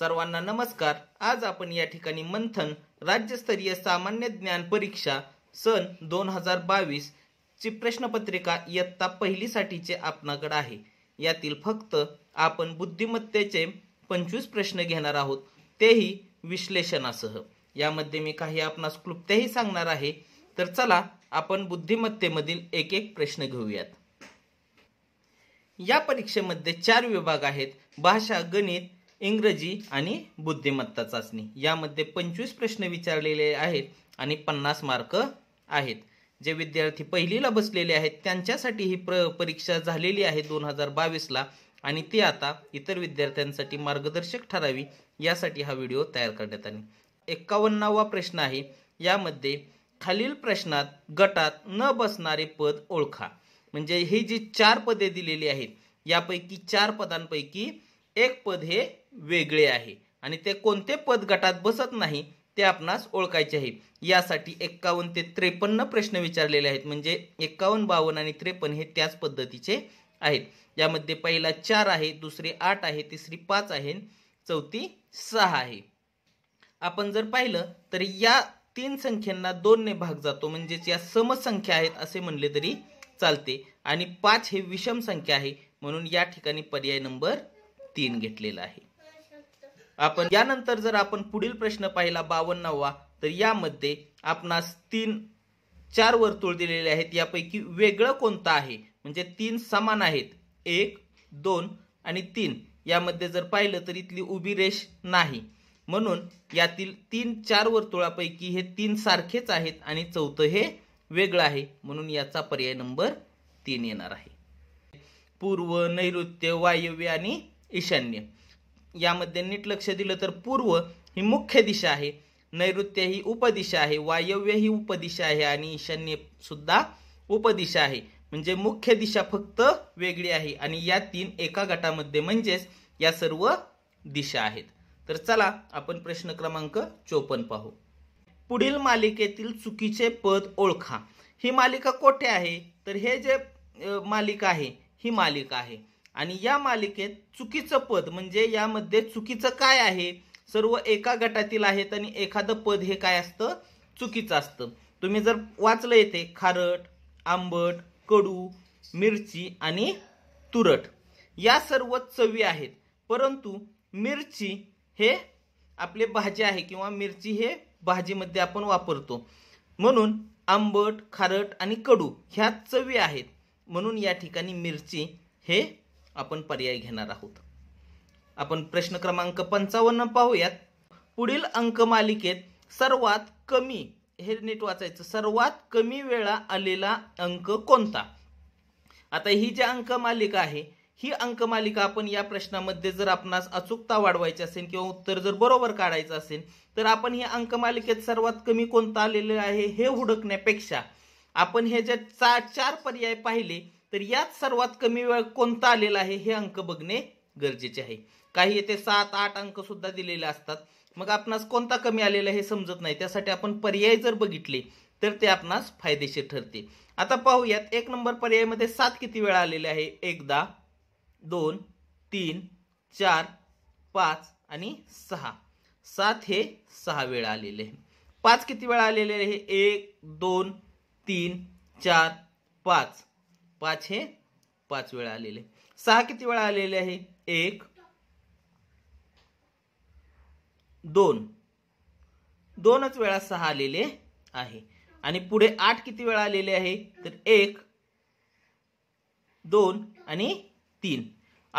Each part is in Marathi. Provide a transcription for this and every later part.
सर्वांना नमस्कार आज आपण या ठिकाणी मंथन राज्यस्तरीय सामान्य ज्ञान परीक्षा सन दोन हजार बावीस ची प्रश्नपत्रिका इयत्ता पहिलीसाठीचे आपणाकडे आहे यातील फक्त आपण बुद्धिमत्तेचे पंचवीस प्रश्न घेणार आहोत तेही विश्लेषणासह यामध्ये मी काही आपणास क्लुप्तही सांगणार आहे तर चला आपण बुद्धिमत्तेमधील एक एक प्रश्न घेऊयात या परीक्षेमध्ये चार विभाग आहेत भाषा गणित इंग्रजी आणि बुद्धिमत्ता चाचणी यामध्ये पंचवीस प्रश्न विचारलेले आहेत आणि पन्नास मार्क आहेत जे विद्यार्थी पहिलीला बसलेले आहेत त्यांच्यासाठी ही प्र परीक्षा झालेली आहे दोन हजार बावीसला आणि ती आता इतर विद्यार्थ्यांसाठी मार्गदर्शक ठरावी यासाठी हा व्हिडिओ तयार करण्यात आला एक्कावन्नावा प्रश्न आहे यामध्ये खालील प्रश्नात गटात न बसणारे पद ओळखा म्हणजे ही जी चार पदे दिलेली आहेत यापैकी चार पदांपैकी एक पद हे वेगळे आहे आणि ते कोणते पद गटात बसत नाही ते आपणास ओळखायचे आहे यासाठी एक्कावन्न ते त्रेपन्न प्रश्न विचारलेले आहेत म्हणजे एक्कावन्न बावन्न आणि त्रेपन्न हे त्याच पद्धतीचे आहेत यामध्ये पहिला चार आहे दुसरी आठ आहे तिसरी पाच आहे चौथी सहा आहे आपण जर पाहिलं तर या तीन संख्यांना दोनने भाग जातो म्हणजेच या समसंख्या आहेत असे म्हणले तरी चालते आणि पाच हे विषम संख्या आहे म्हणून या ठिकाणी पर्याय नंबर तीन घेतलेला आहे आपण यानंतर जर आपण पुढील प्रश्न पाहिला बावन्नावा तर यामध्ये आपणास तीन चार वर्तुळ दिलेले आहेत यापैकी वेगळं कोणतं आहे म्हणजे तीन समान आहेत एक दोन आणि तीन यामध्ये जर पाहिलं तर इथली उभी रेष नाही म्हणून यातील तीन चार वर्तुळापैकी हे तीन सारखेच आहेत आणि चौथं हे वेगळं आहे म्हणून याचा पर्याय नंबर तीन येणार आहे पूर्व नैऋत्य वायव्य आणि ईशान्य यामध्ये नीट लक्ष दिलं तर पूर्व ही मुख्य दिशा आहे नैऋत्य ही उपदिशा आहे वायव्य ही उपदिशा आहे आणि ईशान्य सुद्धा उपदिशा आहे म्हणजे मुख्य दिशा फक्त वेगळी आहे आणि या तीन एका गटामध्ये म्हणजेच या सर्व दिशा आहेत तर चला आपण प्रश्न क्रमांक चोपन्न पाहू पुढील मालिकेतील चुकीचे पद ओळखा ही मालिका कोठे आहे तर हे जे मालिका आहे ही मालिका आहे आणि या मालिकेत चुकीचं पद म्हणजे यामध्ये चुकीचं काय आहे सर्व एका गटातील आहेत आणि एखादं पद हे काय असतं चुकीचं असतं तुम्ही जर वाचलं येते खारट आंबट कडू मिरची आणि तुरट या सर्व चवी आहेत परंतु मिरची हे आपले भाजी आहे किंवा मिरची हे भाजीमध्ये आपण वापरतो म्हणून आंबट खारट आणि कडू ह्या चवी आहेत म्हणून या ठिकाणी मिरची हे आपण पर्याय घेणार आहोत आपण प्रश्न क्रमांक पंचावन्न पाहूयात पुढील अंक मालिकेत सर्वात कमी हे नीट वाचायचं सर्वात कमी वेळा आलेला अंक कोणता आता ही जी अंक मालिका आहे ही अंक मालिका आपण या प्रश्नामध्ये जर आपणास अचूकता वाढवायची असेल किंवा उत्तर जर बरोबर काढायचं असेल तर आपण ही अंक मालिकेत सर्वात कमी कोणता आलेलं आहे हे हुडकण्यापेक्षा आपण हे जे चार पर्याय पाहिले तर यात सर्वात कमी वेळ कोणता आलेला आहे हे अंक बघणे गरजेचे आहे काही येथे सात आठ अंक सुद्धा दिलेले असतात मग आपणास कोणता कमी आलेला हे समजत नाही त्यासाठी आपण पर्याय जर बघितले तर ते आपणास फायदेशीर ठरते आता पाहूयात एक नंबर पर्यायामध्ये सात किती वेळा आलेले आहे एकदा दोन तीन चार पाच आणि सहा सात हे सहा वेळा आलेले आहे पाच किती वेळा आलेले आहे एक दोन तीन चार पाच पाच हे पाच वेळा आलेले सहा किती वेळा आलेले आहे एक दोन दोनच वेळा सहा आलेले आहे आणि पुढे आठ किती वेळा आलेले आहे तर एक दोन आणि तीन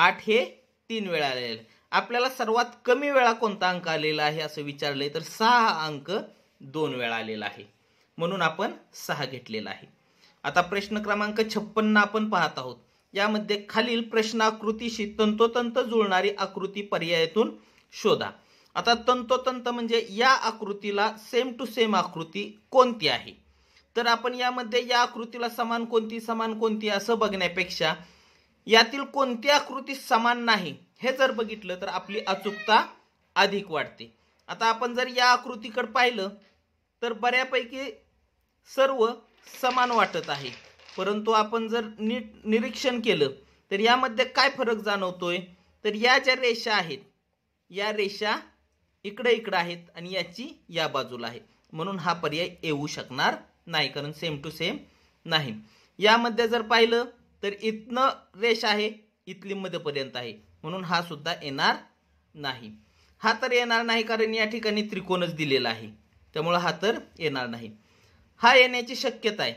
आठ हे तीन वेळा आलेले आपल्याला सर्वात कमी वेळा कोणता अंक आलेला आहे असं विचारले तर सहा अंक दोन वेळा आलेला आहे म्हणून आपण सहा घेतलेला आहे आता प्रश्न क्रमांक छप्पन्न आपण पाहत आहोत यामध्ये खालील प्रश्नाकृतीशी तंतोतंत जुळणारी आकृती पर्यायातून शोधा आता तंतोतंत म्हणजे या आकृतीला सेम टू सेम आकृती कोणती आहे तर आपण यामध्ये या आकृतीला समान कोणती समान कोणती असं बघण्यापेक्षा यातील कोणती आकृती समान नाही हे जर बघितलं तर आपली अचूकता अधिक वाढते आता आपण जर या आकृतीकडे पाहिलं तर बऱ्यापैकी सर्व समान वाटत आहे परंतु आपण जर नीट निरीक्षण केलं तर यामध्ये काय फरक जाणवतोय तर या ज्या रेषा आहेत या रेषा इकडे इकडं आहेत आणि याची या बाजूला आहे म्हणून हा पर्याय येऊ शकणार नाही कारण सेम टू सेम नाही यामध्ये जर पाहिलं तर इथनं रेषा आहे इथली मध्येपर्यंत आहे म्हणून हा सुद्धा येणार नाही हा तर येणार नाही कारण या ठिकाणी त्रिकोणच दिलेला आहे त्यामुळं हा तर येणार नाही हा येण्याची शक्यता आहे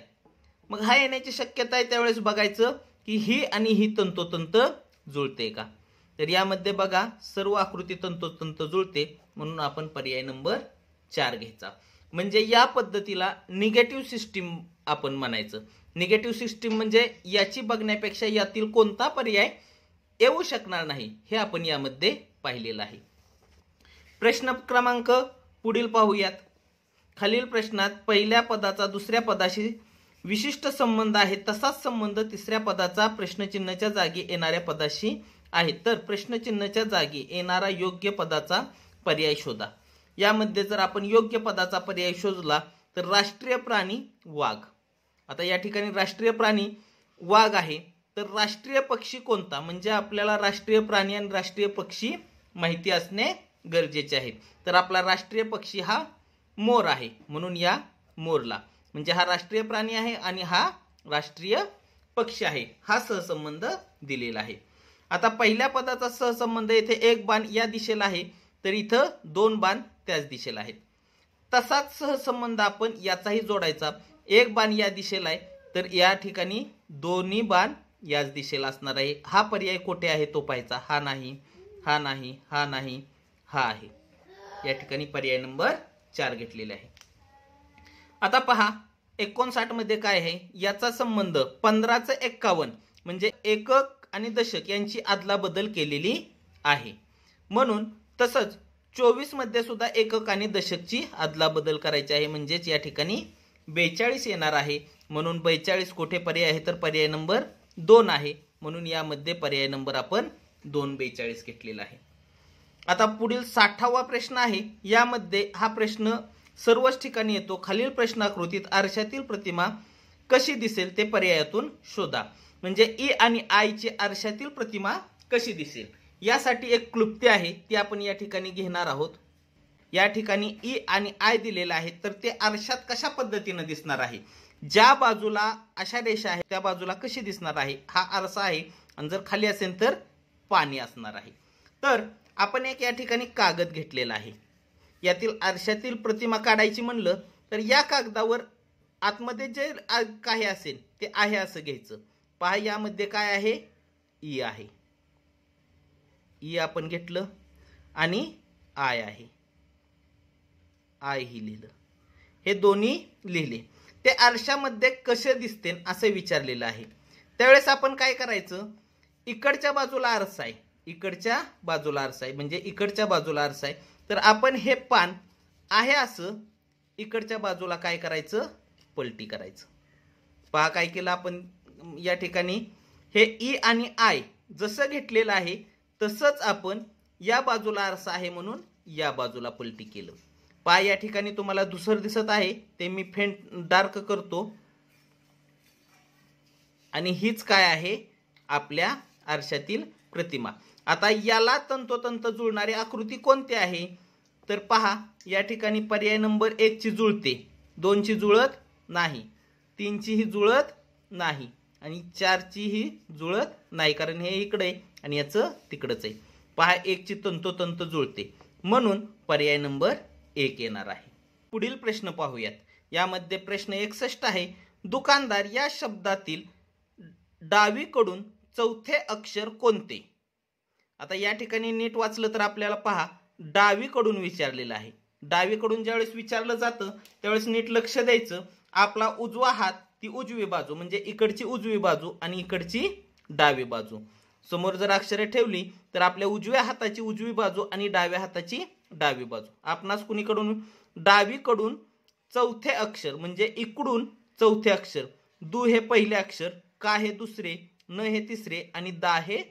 मग हा येण्याची शक्यता आहे त्यावेळेस बघायचं की ही आणि ही तंतोतंत जुळते का तर यामध्ये बघा सर्व आकृती तंतोतंत जुळते म्हणून आपण पर्याय नंबर चार घ्यायचा म्हणजे या पद्धतीला निगेटिव्ह सिस्टीम आपण म्हणायचं निगेटिव्ह सिस्टीम म्हणजे याची बघण्यापेक्षा यातील कोणता पर्याय येऊ शकणार नाही हे आपण यामध्ये पाहिलेलं आहे प्रश्न क्रमांक पुढील पाहूयात खालील प्रश्नात पहिल्या पदाचा दुसऱ्या पदाशी विशिष्ट संबंध आहे तसाच संबंध तिसऱ्या पदाचा प्रश्नचिन्हाच्या जागी येणाऱ्या पदाशी आहे तर प्रश्नचिन्हाच्या जागी येणारा योग्य पदाचा पर्याय शोधा यामध्ये जर आपण योग्य पदाचा पर्याय शोधला तर राष्ट्रीय प्राणी वाघ आता या ठिकाणी राष्ट्रीय प्राणी वाघ आहे तर राष्ट्रीय पक्षी कोणता म्हणजे आपल्याला राष्ट्रीय प्राणी आणि राष्ट्रीय पक्षी माहिती असणे गरजेचे आहे तर आपला राष्ट्रीय पक्षी हा मोर आहे म्हणून या मोरला म्हणजे हा राष्ट्रीय प्राणी आहे आणि हा राष्ट्रीय पक्षी आहे हा सहसंबंध दिलेला आहे आता पहिल्या पदाचा सहसंबंध येथे एक बाण या दिशेला आहे तर इथं दोन बाण त्याच दिशेला आहेत तसाच सहसंबंध आपण याचाही जोडायचा एक बाण या दिशेला आहे तर या ठिकाणी दोन्ही बाण याच दिशेला असणार आहे हा पर्याय कोठे आहे तो पाहायचा हा नाही हा नाही हा नाही हा आहे या ठिकाणी पर्याय नंबर चार घेतलेले आहे आता पहा एकोणसाठ मध्ये काय आहे याचा संबंध पंधराचं एक्कावन्न म्हणजे एकक आणि दशक यांची अदलाबदल केलेली आहे म्हणून तसंच चोवीसमध्ये सुद्धा एकक आणि दशकची अदलाबदल करायची आहे म्हणजेच या ठिकाणी बेचाळीस येणार आहे म्हणून बेचाळीस कुठे पर्याय आहे तर पर्याय नंबर दोन आहे म्हणून यामध्ये पर्याय नंबर आपण दोन बेचाळीस घेतलेला आहे आता पुढील साठावा प्रश्न आहे यामध्ये हा प्रश्न सर्वच ठिकाणी येतो खालील प्रश्नाकृतीत आरशातील प्रतिमा कशी दिसेल ते पर्यायातून शोधा म्हणजे ई आणि आयची आरशातील प्रतिमा कशी दिसेल यासाठी एक क्लुप्ती आहे ती आपण या ठिकाणी घेणार आहोत या ठिकाणी ई आणि आय दिलेलं आहे तर ते आरशात कशा पद्धतीनं दिसणार आहे ज्या बाजूला अशा रेषा आहे त्या बाजूला कशी दिसणार आहे हा आरसा आहे आणि जर खाली असेल तर पाणी असणार आहे तर आपण एक या ठिकाणी कागद घेतलेला आहे यातील आरशातील प्रतिमा काढायची म्हणलं तर या कागदावर आतमध्ये जे काही असेल ते आहे असं घ्यायचं पहा यामध्ये काय आहे ई आहे ई आपण घेतलं आणि आय आहे आय ही लिहिलं हे दोन्ही लिहिले ते आरशामध्ये कसे दिसते असं विचारलेलं आहे त्यावेळेस आपण काय करायचं इकडच्या बाजूला आरसा आहे इकडच्या बाजूला आरसा आहे म्हणजे इकडच्या बाजूला आरसा आहे तर आपण हे पान आहे असं इकडच्या बाजूला काय करायचं पलटी करायचं पहा काय केलं आपण या ठिकाणी हे ई आणि आय जसं घेतलेलं आहे तसंच आपण या बाजूला आरसा आहे म्हणून या बाजूला पलटी केलं पहा या ठिकाणी तुम्हाला दुसरं दिसत आहे ते मी फेंट डार्क करतो आणि हीच काय आहे आपल्या आरशातील प्रतिमा आता याला तंतोतंत जुळणारी आकृती कोणती आहे तर पहा या ठिकाणी पर्याय नंबर एकची जुळते दोनची जुळत नाही तीनची ही जुळत नाही आणि चारची ही जुळत नाही कारण हे इकडे आहे आणि याचं तिकडंच आहे पहा एकची तंतोतंत जुळते म्हणून पर्याय नंबर एक येणार आहे पुढील प्रश्न पाहूयात यामध्ये प्रश्न एकसष्ट आहे दुकानदार या शब्दातील डावीकडून चौथे अक्षर कोणते आता या ठिकाणी नीट वाचलं तर आपल्याला पहा डावीकडून विचारलेलं आहे डावीकडून ज्यावेळेस विचारलं जातं त्यावेळेस नीट लक्ष द्यायचं आपला उजवा हात ती उजवी बाजू म्हणजे इकडची उजवी बाजू आणि इकडची डावी बाजू समोर जर अक्षरे ठेवली तर आपल्या उजव्या हाताची उजवी बाजू आणि डाव्या हाताची डावी बाजू आपणास कुणीकडून डावीकडून चौथे अक्षर म्हणजे इकडून चौथे अक्षर दु हे पहिले अक्षर का हे दुसरे न हे तिसरे आणि दा हे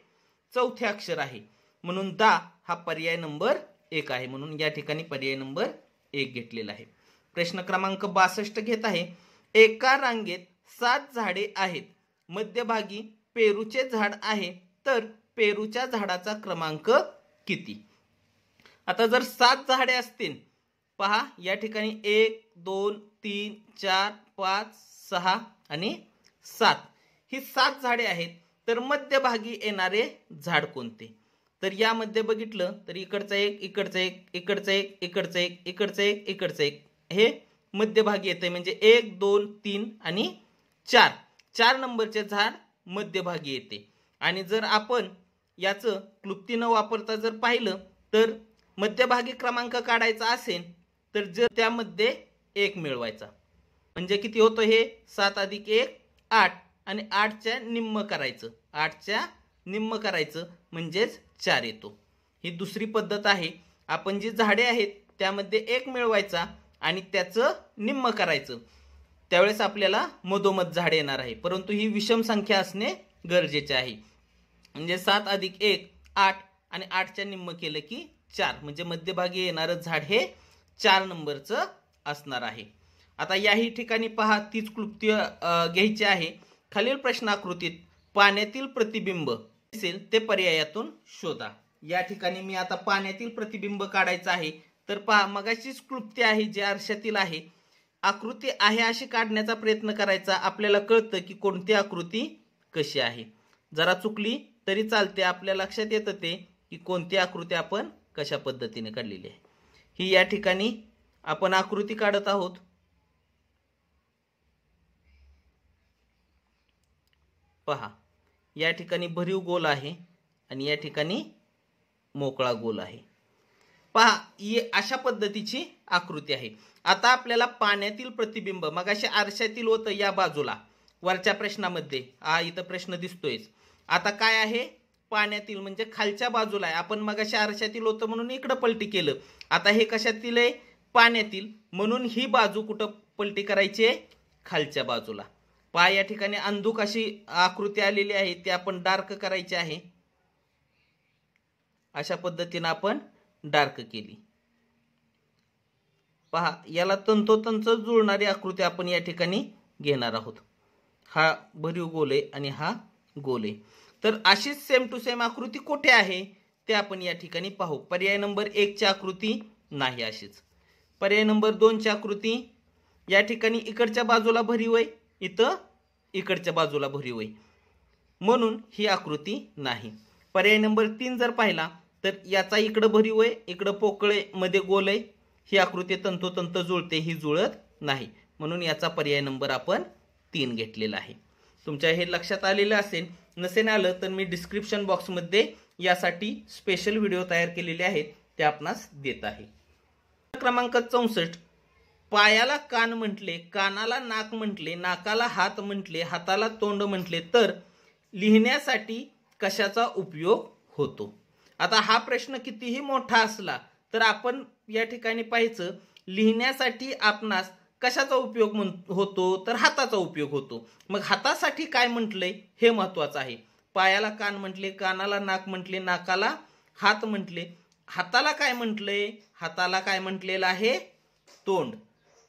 चौथे अक्षर आहे म्हणून दा हा पर्याय नंबर एक आहे म्हणून या ठिकाणी पर्याय नंबर एक घेतलेला आहे प्रश्न क्रमांक बासष्ट घेत आहे एका रांगेत सात झाडे आहेत मध्यभागी पेरूचे झाड आहे तर पेरूच्या झाडाचा क्रमांक किती आता जर सात झाडे असतील पहा या ठिकाणी एक दोन तीन चार पाच सहा आणि सात ही सात झाडे आहेत तर मध्यभागी येणारे झाड कोणते तर यामध्ये बघितलं तर इकडचं एक इकडचं एक इकडचं एक इकडचं एक इकडचं एक इकडचं एक हे मध्यभागी येते म्हणजे एक दोन तीन आणि चार चार नंबरचे झाड मध्यभागी येते आणि जर आपण याचं क्लुप्ती न वापरता जर पाहिलं तर मध्यभागी क्रमांक काढायचा असेल तर जर त्यामध्ये एक मिळवायचा म्हणजे किती होतो हे सात अधिक एक आठ आणि आठच्या निम्म करायचं आठच्या निम्म करायचं म्हणजेच चार येतो ही दुसरी पद्धत आहे आपण जी झाडे आहेत त्यामध्ये एक मिळवायचा आणि त्याचं निम्म करायचं त्यावेळेस आपल्याला मधोमध झाड येणार आहे परंतु ही विषम संख्या असणे गरजेचे आहे म्हणजे सात अधिक एक आठ आणि आठच्या निम्म केलं की चार म्हणजे मध्यभागी येणारं झाड हे चार नंबरचं असणार आहे आता याही ठिकाणी पहा तीच क्लुप्ती घ्यायची आहे खालील प्रश्नाकृतीत पाण्यातील प्रतिबिंब असेल ते पर्यायातून शोधा या ठिकाणी मी आता पाण्यातील प्रतिबिंब काढायचं आहे तर पहा मगाशीच क्लुप्ती आहे जे आरशातील आहे आकृती आहे अशी काढण्याचा प्रयत्न करायचा आपल्याला कळतं की कोणती आकृती कशी आहे जरा चुकली तरी चालते आपल्या लक्षात येतं ते की कोणती आकृती आपण कशा पद्धतीने काढलेली आहे ही या ठिकाणी आपण आकृती काढत आहोत पहा या ठिकाणी भरीव गोल आहे आणि या ठिकाणी मोकळा गोल आहे पहा ही अशा पद्धतीची आकृती आहे आता आपल्याला पाण्यातील प्रतिबिंब मग असे आरशातील होतं या बाजूला वरच्या प्रश्नामध्ये हा इथं प्रश्न दिसतोय आता काय आहे पाण्यातील म्हणजे खालच्या बाजूला आहे आपण मग आरशातील होतं म्हणून इकडं पलटी केलं आता हे कशातील आहे पाण्यातील म्हणून ही बाजू कुठं पलटी करायची आहे खालच्या बाजूला पाय या ठिकाणी अंधुक अशी आकृती आलेली आहे ती आपण डार्क करायची आहे अशा पद्धतीनं आपण डार्क केली पहा याला तंतोतंत जुळणारी आकृती आपण या ठिकाणी घेणार आहोत हा भरीव गोल आहे आणि हा गोल आहे तर अशीच सेम टू सेम आकृती कुठे आहे ते आपण या ठिकाणी पाहू पर्याय नंबर ची आकृती नाही अशीच पर्याय नंबर दोनची आकृती या ठिकाणी इकडच्या बाजूला भरीव आहे इथं इकडच्या बाजूला भरीव आहे म्हणून ही आकृती नाही पर्याय नंबर तीन जर पाहिला तर याचा इकडं भरीव आहे इकडं पोकळे मध्ये गोल आहे ही आकृती तंतोतंत जुळते ही जुळत नाही म्हणून याचा पर्याय नंबर आपण तीन घेतलेला आहे तुमच्या हे लक्षात आलेलं असेल नसे नाही आलं तर मी डिस्क्रिप्शन बॉक्समध्ये यासाठी स्पेशल व्हिडिओ तयार केलेले आहेत ते आपणास देत आहे क्रमांक चौसष्ट पायाला कान म्हटले कानाला नाक म्हटले नाकाला हात म्हटले हाताला तोंड म्हटले तर लिहिण्यासाठी कशाचा उपयोग होतो आता हा प्रश्न कितीही मोठा असला तर आपण या ठिकाणी पाहायचं लिहिण्यासाठी आपणास कशाचा उपयोग म्हण होतो तर हाताचा उपयोग होतो मग हातासाठी काय म्हटलंय हे महत्वाचं आहे पायाला कान म्हटले कानाला नाक म्हटले नाकाला हात म्हटले हाताला काय म्हटलंय हाताला काय म्हटलेलं आहे तोंड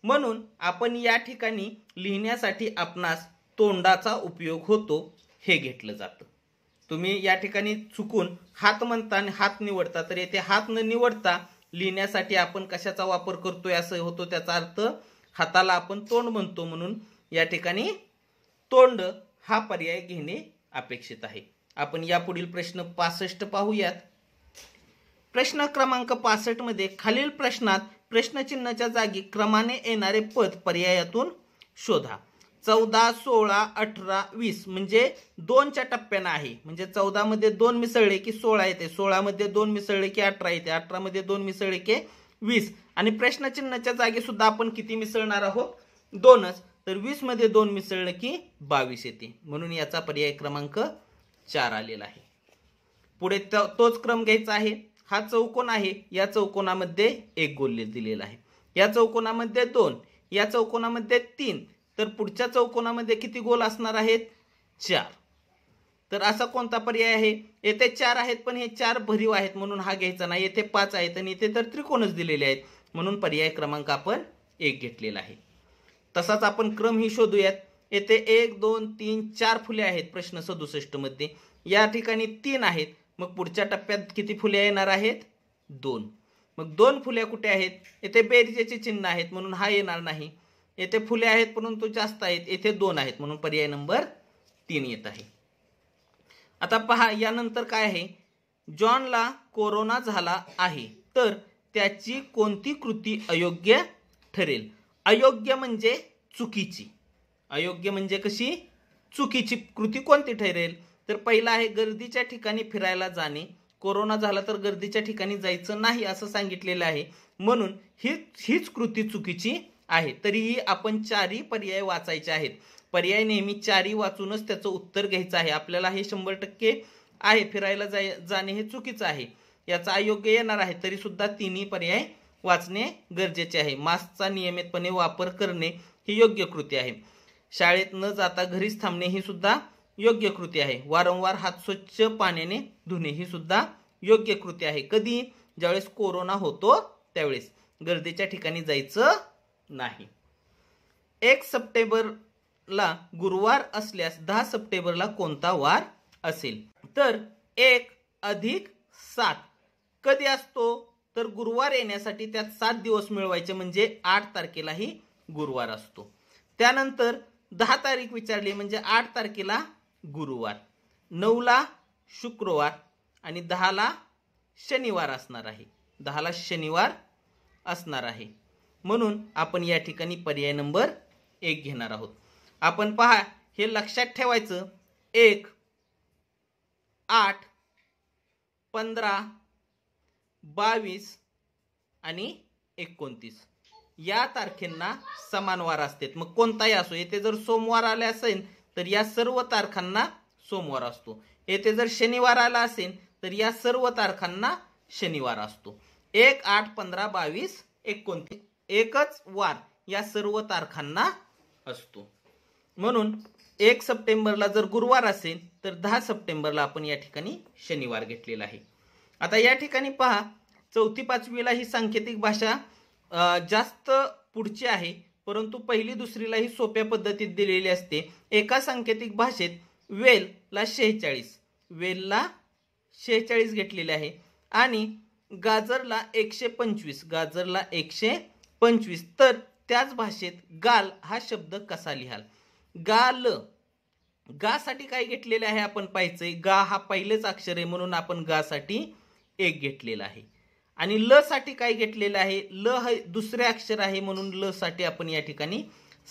म्हणून आपण या ठिकाणी लिहिण्यासाठी आपणास तोंडाचा उपयोग होतो हे घेतलं जातं तुम्ही या ठिकाणी चुकून हात म्हणता आणि हात निवडता तर येथे हात न निवडता लिहिण्यासाठी आपण कशाचा वापर करतोय असं होतो त्याचा अर्थ हाताला आपण तोंड म्हणतो म्हणून या ठिकाणी तोंड हा पर्याय घेणे अपेक्षित आहे आपण यापुढील प्रश्न पासष्ट पाहूयात प्रश्न क्रमांक मध्ये खालील प्रश्नात प्रश्नचिन्हाच्या जागी क्रमाने येणारे पद पर्यायातून शोधा चौदा सोळा अठरा वीस म्हणजे दोनच्या टप्प्यानं आहे म्हणजे चौदामध्ये दोन मिसळले की सोळा येते सोळामध्ये दोन मिसळले की अठरा येते अठरामध्ये दोन मिसळले की वीस आणि प्रश्नचिन्हाच्या जागी सुद्धा आपण किती मिसळणार आहोत दोनच तर वीसमध्ये दोन मिसळलं की बावीस येते म्हणून याचा पर्याय क्रमांक चार आलेला आहे पुढे तोच क्रम घ्यायचा आहे हा चौकोन आहे या चौकोनामध्ये एक गोल दिलेला आहे या चौकोनामध्ये दोन या चौकोनामध्ये तीन तर पुढच्या चौकोनामध्ये किती गोल असणार आहेत चार तर असा कोणता पर्याय आहे येथे चार आहेत पण हे चार भरीव आहेत म्हणून हा घ्यायचा नाही येथे पाच आहेत आणि इथे तर त्रिकोणच दिलेले आहेत म्हणून पर्याय क्रमांक आपण एक घेतलेला आहे तसाच आपण क्रम ही शोधूयात येथे एक दोन तीन चार फुले आहेत प्रश्न मध्ये या ठिकाणी तीन आहेत मग पुढच्या टप्प्यात किती फुले येणार आहेत दोन मग दोन फुल्या कुठे आहेत येथे बेरिजेचे चिन्ह आहेत म्हणून हा येणार नाही येथे फुले आहेत परंतु जास्त आहेत येथे दोन आहेत म्हणून पर्याय नंबर तीन येत आहे आता पहा यानंतर काय आहे जॉनला कोरोना झाला आहे तर त्याची कोणती कृती अयोग्य ठरेल अयोग्य म्हणजे चुकीची अयोग्य म्हणजे कशी चुकीची कृती कोणती ठरेल तर पहिला आहे गर्दीच्या ठिकाणी फिरायला जाणे कोरोना झाला तर गर्दीच्या ठिकाणी जायचं नाही असं सांगितलेलं आहे म्हणून ही हीच कृती चुकीची आहे तरीही आपण चारही पर्याय वाचायचे आहेत पर्याय नेहमी चारही वाचूनच त्याचं उत्तर घ्यायचं आहे आपल्याला हे शंभर टक्के आहे फिरायला जाय जाणे हे चुकीचं आहे याचा अयोग्य येणार आहे तरी सुद्धा तिन्ही पर्याय वाचणे गरजेचे आहे मास्कचा नियमितपणे वापर करणे ही योग्य कृती आहे शाळेत न जाता घरीच थांबणे ही सुद्धा योग्य कृती आहे वारंवार हात स्वच्छ पाण्याने धुणे ही सुद्धा योग्य कृती आहे कधी ज्यावेळेस कोरोना होतो त्यावेळेस गर्दीच्या ठिकाणी जायचं नाही एक सप्टेंबरला गुरुवार असल्यास दहा सप्टेंबरला कोणता वार असेल तर एक अधिक सात कधी असतो तर गुरुवार येण्यासाठी त्यात सात दिवस मिळवायचे म्हणजे आठ तारखेलाही गुरुवार असतो त्यानंतर दहा तारीख विचारली म्हणजे आठ तारखेला गुरुवार नऊला शुक्रवार आणि दहाला शनिवार असणार आहे दहाला शनिवार असणार आहे म्हणून आपण या ठिकाणी पर्याय नंबर एक घेणार आहोत आपण पहा हे लक्षात ठेवायचं एक आठ पंधरा बावीस आणि एकोणतीस या तारखेंना समान वार असतात मग कोणताही असो येथे जर सोमवार आले असेल तर या सर्व तारखांना सोमवार असतो येथे जर शनिवार आला असेल तर या सर्व तारखांना शनिवार असतो एक आठ पंधरा बावीस एकोणतीस एकच वार या सर्व तारखांना असतो म्हणून एक सप्टेंबरला जर गुरुवार असेल तर दहा सप्टेंबरला आपण या ठिकाणी शनिवार घेतलेला आहे आता या ठिकाणी पहा चौथी पाचवीला ही सांकेतिक भाषा जास्त पुढची आहे परंतु पहिली दुसरीलाही सोप्या पद्धतीत दिलेली असते एका सांकेतिक भाषेत वेल ला शेहेचाळीस वेलला शेहेचाळीस घेतलेले आहे आणि गाजरला एकशे पंचवीस गाजरला एकशे पंचवीस तर त्याच भाषेत गाल हा शब्द कसा लिहाल गाल गासाठी काय घेतलेले आहे आपण पाहायचंय गा हा पहिलेच अक्षर आहे म्हणून आपण गासाठी एक घेतलेला आहे आणि ल साठी काय घेतलेलं आहे ल हे दुसरे अक्षर आहे म्हणून ल साठी आपण या ठिकाणी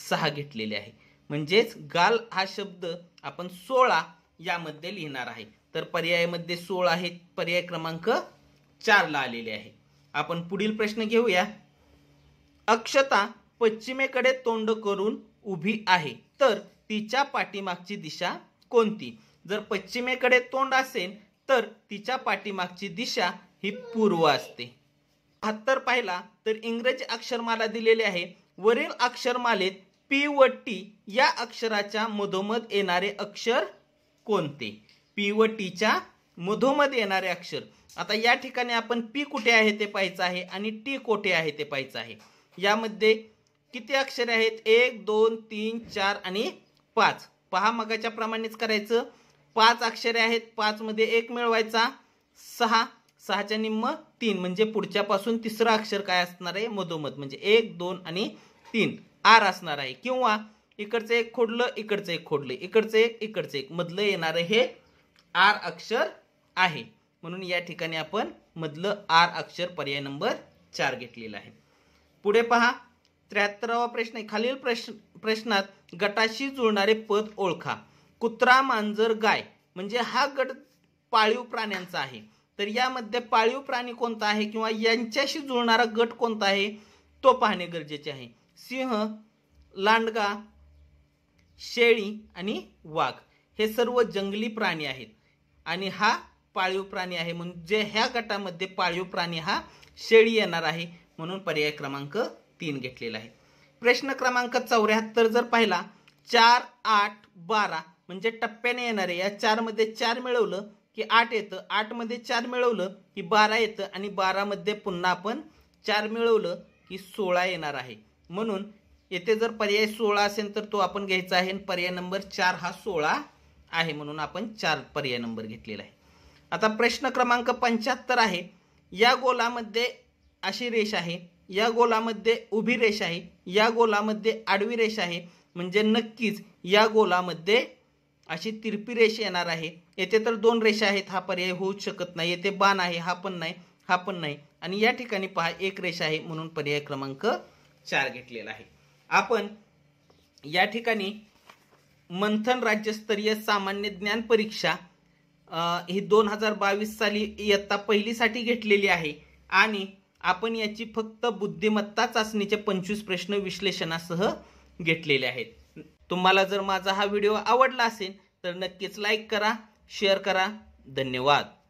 सहा घेतलेले आहे म्हणजेच गाल हा शब्द आपण सोळा यामध्ये लिहिणार आहे तर पर्यायामध्ये सोळा हे पर्याय क्रमांक चारला आलेले आहे आपण पुढील प्रश्न घेऊया अक्षता पश्चिमेकडे तोंड करून उभी आहे तर तिच्या पाठीमागची दिशा कोणती जर पश्चिमेकडे तोंड असेल तर तिच्या पाठीमागची दिशा ही पूर्व असते बहात्तर पाहिला तर इंग्रजी अक्षरमाला दिलेली आहे वरील अक्षरमालेत पी व टी या अक्षराच्या मधोमध येणारे अक्षर कोणते पी व टीच्या मधोमध येणारे अक्षर आता या ठिकाणी आपण पी कुठे आहे ते पाहायचं आहे आणि टी कोठे आहे ते पाहायचं आहे यामध्ये किती अक्षरे आहेत एक दोन तीन चार आणि पाच पहा मगाच्या प्रमाणेच करायचं पाच अक्षरे आहेत पाचमध्ये एक मिळवायचा सहा सहाच्या निम्म तीन म्हणजे पुढच्यापासून तिसरं अक्षर काय असणार आहे मधोमध म्हणजे एक दोन आणि तीन आर असणार आहे किंवा इकडचं एक खोडलं इकडचं एक खोडलं इकडचं एक इकडचं एक मधलं येणारं हे आर अक्षर आहे म्हणून या ठिकाणी आपण मधलं आर अक्षर पर्याय नंबर चार घेतलेलं आहे पुढे पहा त्र्याहत्तरावा प्रश्न आहे खालील प्रश्न प्रश्नात गटाशी जुळणारे पद ओळखा कुत्रा मांजर गाय म्हणजे हा गट पाळीव प्राण्यांचा आहे तर यामध्ये पाळीव प्राणी कोणता आहे किंवा यांच्याशी जुळणारा गट कोणता आहे तो पाहणे गरजेचे आहे सिंह लांडगा शेळी आणि वाघ हे सर्व जंगली प्राणी आहेत आणि हा पाळीव प्राणी आहे म्हणजे ह्या गटामध्ये पाळीव प्राणी हा शेळी येणार आहे म्हणून पर्याय क्रमांक तीन घेतलेला आहे प्रश्न क्रमांक चौऱ्याहत्तर जर पाहिला चार आठ बारा म्हणजे टप्प्याने येणारे या चारमध्ये चार मिळवलं की आठ येतं आठमध्ये चार मिळवलं की बारा येतं आणि बारामध्ये पुन्हा आपण चार मिळवलं की सोळा येणार आहे म्हणून येथे जर पर्याय सोळा असेल तर तो आपण घ्यायचा आहे पर्याय नंबर चार हा सोळा आहे म्हणून आपण चार पर्याय नंबर घेतलेला आहे आता प्रश्न क्रमांक पंच्याहत्तर आहे या गोलामध्ये अशी रेष आहे या गोलामध्ये उभी रेष आहे या गोलामध्ये आडवी रेष आहे म्हणजे नक्कीच या गोलामध्ये अशी तिरपी रेष येणार आहे येथे तर दोन रेषा आहेत हा पर्याय होऊच शकत नाही येथे बाण आहे हा पण नाही हा पण नाही आणि या ठिकाणी पहा एक रेषा आहे म्हणून पर्याय क्रमांक चार घेतलेला आहे आपण या ठिकाणी मंथन राज्यस्तरीय सामान्य ज्ञान परीक्षा ही दोन हजार बावीस साली इयत्ता पहिलीसाठी घेतलेली आहे आणि आपण याची फक्त बुद्धिमत्ता चाचणीचे पंचवीस प्रश्न विश्लेषणासह घेतलेले आहेत तुम्हाला जर माझा हा व्हिडिओ आवडला असेल तर नक्कीच लाईक करा शेअर करा धन्यवाद